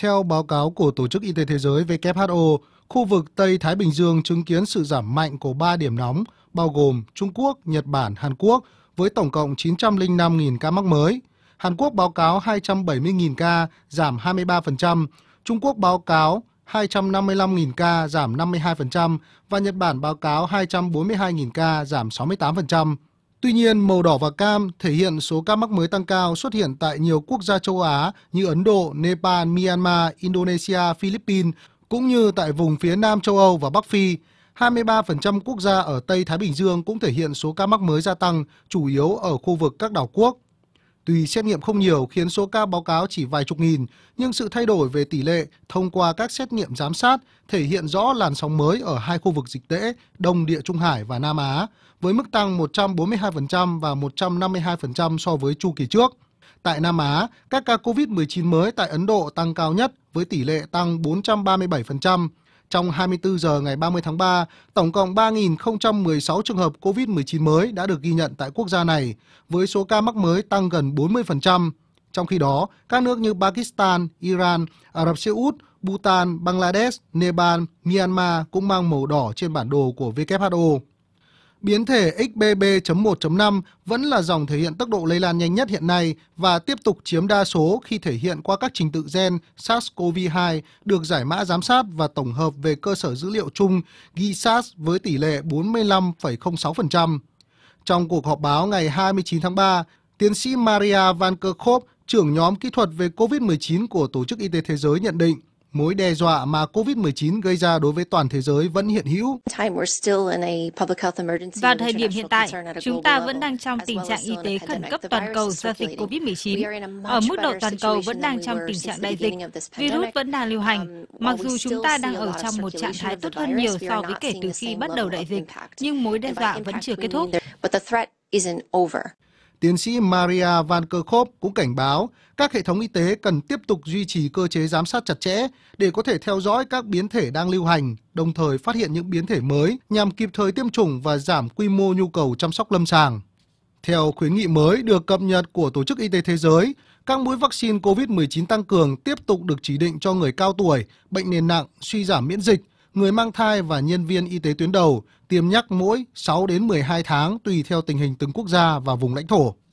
Theo báo cáo của Tổ chức Y tế Thế giới WHO, khu vực Tây Thái Bình Dương chứng kiến sự giảm mạnh của 3 điểm nóng, bao gồm Trung Quốc, Nhật Bản, Hàn Quốc, với tổng cộng 905.000 ca mắc mới. Hàn Quốc báo cáo 270.000 ca, giảm 23%, Trung Quốc báo cáo 255.000 ca, giảm 52% và Nhật Bản báo cáo 242.000 ca, giảm 68%. Tuy nhiên, màu đỏ và cam thể hiện số ca mắc mới tăng cao xuất hiện tại nhiều quốc gia châu Á như Ấn Độ, Nepal, Myanmar, Indonesia, Philippines, cũng như tại vùng phía Nam châu Âu và Bắc Phi. 23% quốc gia ở Tây Thái Bình Dương cũng thể hiện số ca mắc mới gia tăng, chủ yếu ở khu vực các đảo quốc. Tuy xét nghiệm không nhiều khiến số ca báo cáo chỉ vài chục nghìn, nhưng sự thay đổi về tỷ lệ thông qua các xét nghiệm giám sát thể hiện rõ làn sóng mới ở hai khu vực dịch tễ Đông Địa Trung Hải và Nam Á, với mức tăng 142% và 152% so với chu kỳ trước. Tại Nam Á, các ca COVID-19 mới tại Ấn Độ tăng cao nhất với tỷ lệ tăng 437%, trong 24 giờ ngày 30 tháng 3, tổng cộng 3.016 trường hợp COVID-19 mới đã được ghi nhận tại quốc gia này, với số ca mắc mới tăng gần 40%. Trong khi đó, các nước như Pakistan, Iran, Ả Rập Xê Út, Bhutan, Bangladesh, Nepal, Myanmar cũng mang màu đỏ trên bản đồ của WHO. Biến thể XBB.1.5 vẫn là dòng thể hiện tốc độ lây lan nhanh nhất hiện nay và tiếp tục chiếm đa số khi thể hiện qua các trình tự gen SARS-CoV-2 được giải mã giám sát và tổng hợp về cơ sở dữ liệu chung GSAS với tỷ lệ 45,06%. Trong cuộc họp báo ngày 29 tháng 3, tiến sĩ Maria Van Kerkhove, trưởng nhóm kỹ thuật về COVID-19 của Tổ chức Y tế Thế giới nhận định, mối đe dọa mà COVID-19 gây ra đối với toàn thế giới vẫn hiện hữu. Vào thời điểm hiện tại, chúng ta vẫn đang trong tình trạng y tế khẩn cấp toàn cầu do dịch COVID-19. Ở mức độ toàn cầu vẫn đang trong tình trạng đại dịch, virus vẫn đang lưu hành. Um, Mặc dù chúng ta đang ở trong một trạng thái tốt hơn nhiều so với kể từ khi bắt đầu đại dịch, nhưng mối đe dọa vẫn chưa kết thúc. Tiến sĩ Maria Van Kerkhove cũng cảnh báo các hệ thống y tế cần tiếp tục duy trì cơ chế giám sát chặt chẽ để có thể theo dõi các biến thể đang lưu hành, đồng thời phát hiện những biến thể mới nhằm kịp thời tiêm chủng và giảm quy mô nhu cầu chăm sóc lâm sàng. Theo khuyến nghị mới được cập nhật của Tổ chức Y tế Thế giới, các mũi vaccine COVID-19 tăng cường tiếp tục được chỉ định cho người cao tuổi, bệnh nền nặng, suy giảm miễn dịch – người mang thai và nhân viên y tế tuyến đầu tiêm nhắc mỗi 6 đến 12 tháng tùy theo tình hình từng quốc gia và vùng lãnh thổ.